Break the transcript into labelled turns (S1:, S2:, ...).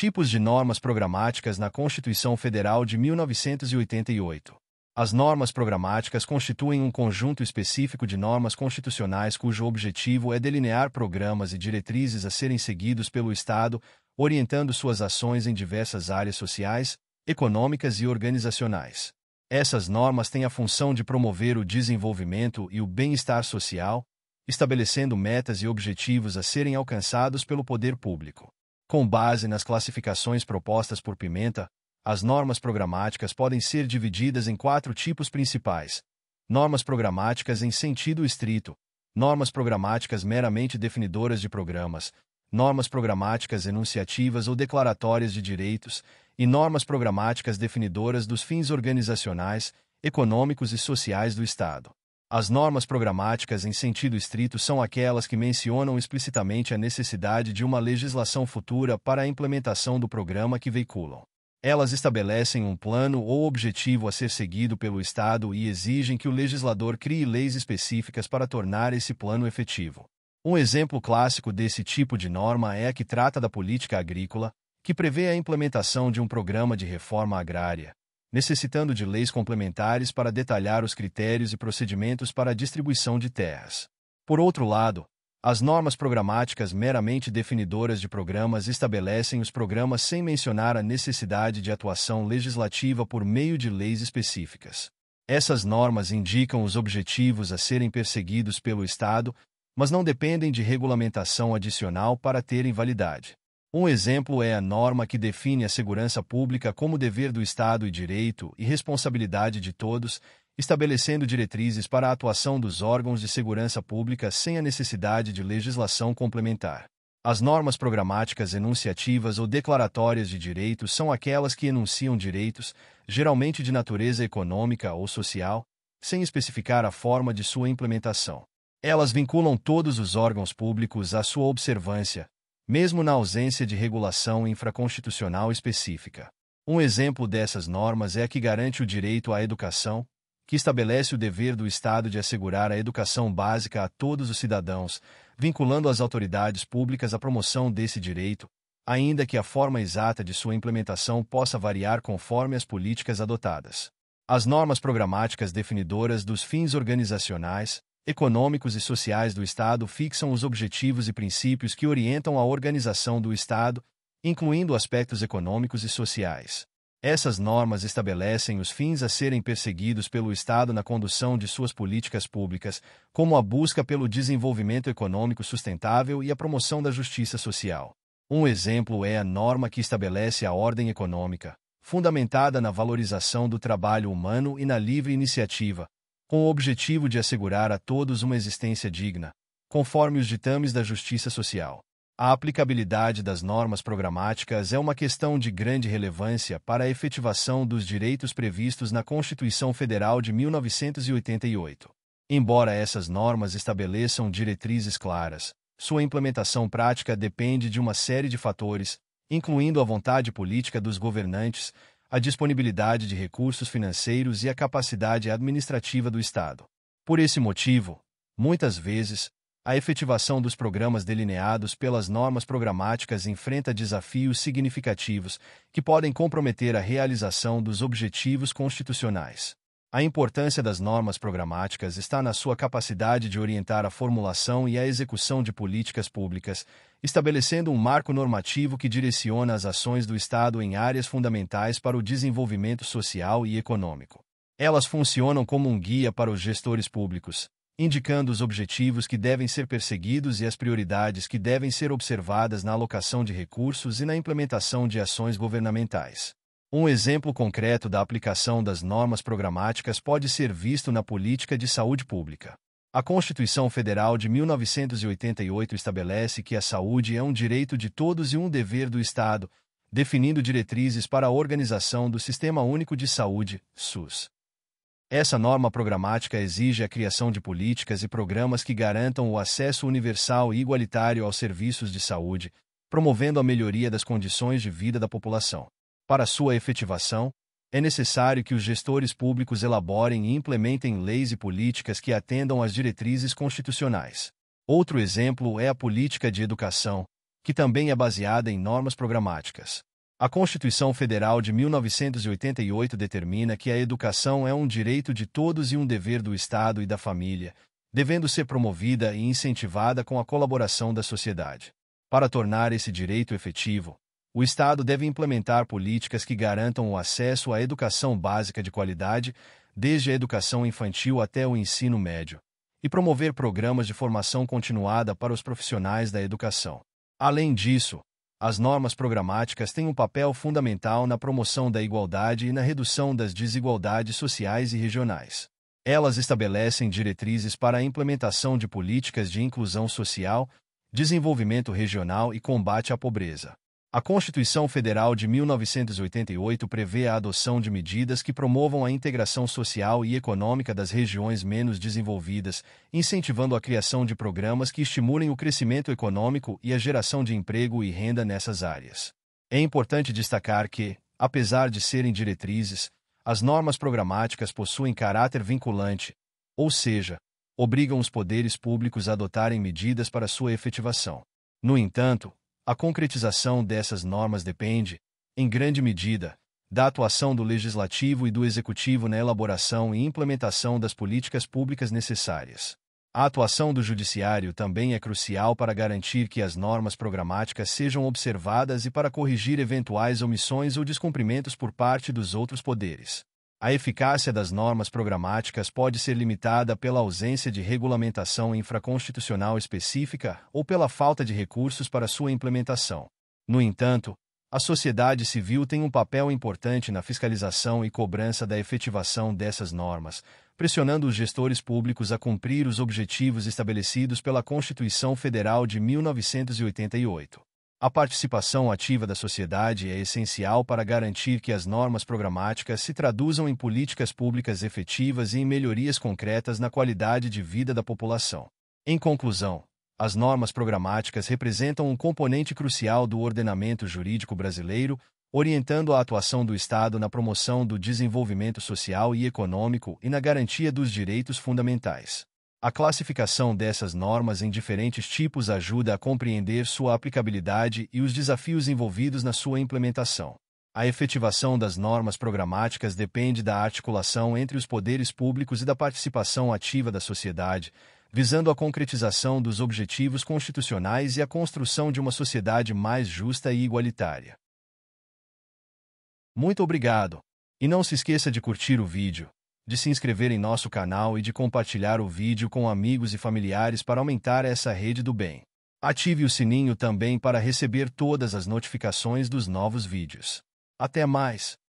S1: Tipos de normas programáticas na Constituição Federal de 1988. As normas programáticas constituem um conjunto específico de normas constitucionais cujo objetivo é delinear programas e diretrizes a serem seguidos pelo Estado, orientando suas ações em diversas áreas sociais, econômicas e organizacionais. Essas normas têm a função de promover o desenvolvimento e o bem-estar social, estabelecendo metas e objetivos a serem alcançados pelo poder público. Com base nas classificações propostas por Pimenta, as normas programáticas podem ser divididas em quatro tipos principais: normas programáticas em sentido estrito, normas programáticas meramente definidoras de programas, normas programáticas enunciativas ou declaratórias de direitos e normas programáticas definidoras dos fins organizacionais, econômicos e sociais do Estado. As normas programáticas em sentido estrito são aquelas que mencionam explicitamente a necessidade de uma legislação futura para a implementação do programa que veiculam. Elas estabelecem um plano ou objetivo a ser seguido pelo Estado e exigem que o legislador crie leis específicas para tornar esse plano efetivo. Um exemplo clássico desse tipo de norma é a que trata da política agrícola, que prevê a implementação de um programa de reforma agrária, necessitando de leis complementares para detalhar os critérios e procedimentos para a distribuição de terras. Por outro lado, as normas programáticas meramente definidoras de programas estabelecem os programas sem mencionar a necessidade de atuação legislativa por meio de leis específicas. Essas normas indicam os objetivos a serem perseguidos pelo Estado, mas não dependem de regulamentação adicional para terem validade. Um exemplo é a norma que define a segurança pública como dever do Estado e direito e responsabilidade de todos, estabelecendo diretrizes para a atuação dos órgãos de segurança pública sem a necessidade de legislação complementar. As normas programáticas enunciativas ou declaratórias de direitos são aquelas que enunciam direitos, geralmente de natureza econômica ou social, sem especificar a forma de sua implementação. Elas vinculam todos os órgãos públicos à sua observância, mesmo na ausência de regulação infraconstitucional específica. Um exemplo dessas normas é a que garante o direito à educação, que estabelece o dever do Estado de assegurar a educação básica a todos os cidadãos, vinculando as autoridades públicas à promoção desse direito, ainda que a forma exata de sua implementação possa variar conforme as políticas adotadas. As normas programáticas definidoras dos fins organizacionais, econômicos e sociais do Estado fixam os objetivos e princípios que orientam a organização do Estado, incluindo aspectos econômicos e sociais. Essas normas estabelecem os fins a serem perseguidos pelo Estado na condução de suas políticas públicas, como a busca pelo desenvolvimento econômico sustentável e a promoção da justiça social. Um exemplo é a norma que estabelece a ordem econômica, fundamentada na valorização do trabalho humano e na livre iniciativa, com o objetivo de assegurar a todos uma existência digna, conforme os ditames da justiça social. A aplicabilidade das normas programáticas é uma questão de grande relevância para a efetivação dos direitos previstos na Constituição Federal de 1988. Embora essas normas estabeleçam diretrizes claras, sua implementação prática depende de uma série de fatores, incluindo a vontade política dos governantes, a disponibilidade de recursos financeiros e a capacidade administrativa do Estado. Por esse motivo, muitas vezes, a efetivação dos programas delineados pelas normas programáticas enfrenta desafios significativos que podem comprometer a realização dos objetivos constitucionais. A importância das normas programáticas está na sua capacidade de orientar a formulação e a execução de políticas públicas, estabelecendo um marco normativo que direciona as ações do Estado em áreas fundamentais para o desenvolvimento social e econômico. Elas funcionam como um guia para os gestores públicos, indicando os objetivos que devem ser perseguidos e as prioridades que devem ser observadas na alocação de recursos e na implementação de ações governamentais. Um exemplo concreto da aplicação das normas programáticas pode ser visto na política de saúde pública. A Constituição Federal de 1988 estabelece que a saúde é um direito de todos e um dever do Estado, definindo diretrizes para a organização do Sistema Único de Saúde, SUS. Essa norma programática exige a criação de políticas e programas que garantam o acesso universal e igualitário aos serviços de saúde, promovendo a melhoria das condições de vida da população. Para sua efetivação, é necessário que os gestores públicos elaborem e implementem leis e políticas que atendam às diretrizes constitucionais. Outro exemplo é a política de educação, que também é baseada em normas programáticas. A Constituição Federal de 1988 determina que a educação é um direito de todos e um dever do Estado e da família, devendo ser promovida e incentivada com a colaboração da sociedade. Para tornar esse direito efetivo, o Estado deve implementar políticas que garantam o acesso à educação básica de qualidade, desde a educação infantil até o ensino médio, e promover programas de formação continuada para os profissionais da educação. Além disso, as normas programáticas têm um papel fundamental na promoção da igualdade e na redução das desigualdades sociais e regionais. Elas estabelecem diretrizes para a implementação de políticas de inclusão social, desenvolvimento regional e combate à pobreza. A Constituição Federal de 1988 prevê a adoção de medidas que promovam a integração social e econômica das regiões menos desenvolvidas, incentivando a criação de programas que estimulem o crescimento econômico e a geração de emprego e renda nessas áreas. É importante destacar que, apesar de serem diretrizes, as normas programáticas possuem caráter vinculante, ou seja, obrigam os poderes públicos a adotarem medidas para sua efetivação. No entanto, a concretização dessas normas depende, em grande medida, da atuação do legislativo e do executivo na elaboração e implementação das políticas públicas necessárias. A atuação do judiciário também é crucial para garantir que as normas programáticas sejam observadas e para corrigir eventuais omissões ou descumprimentos por parte dos outros poderes. A eficácia das normas programáticas pode ser limitada pela ausência de regulamentação infraconstitucional específica ou pela falta de recursos para sua implementação. No entanto, a sociedade civil tem um papel importante na fiscalização e cobrança da efetivação dessas normas, pressionando os gestores públicos a cumprir os objetivos estabelecidos pela Constituição Federal de 1988. A participação ativa da sociedade é essencial para garantir que as normas programáticas se traduzam em políticas públicas efetivas e em melhorias concretas na qualidade de vida da população. Em conclusão, as normas programáticas representam um componente crucial do ordenamento jurídico brasileiro, orientando a atuação do Estado na promoção do desenvolvimento social e econômico e na garantia dos direitos fundamentais. A classificação dessas normas em diferentes tipos ajuda a compreender sua aplicabilidade e os desafios envolvidos na sua implementação. A efetivação das normas programáticas depende da articulação entre os poderes públicos e da participação ativa da sociedade, visando a concretização dos objetivos constitucionais e a construção de uma sociedade mais justa e igualitária. Muito obrigado! E não se esqueça de curtir o vídeo de se inscrever em nosso canal e de compartilhar o vídeo com amigos e familiares para aumentar essa rede do bem. Ative o sininho também para receber todas as notificações dos novos vídeos. Até mais!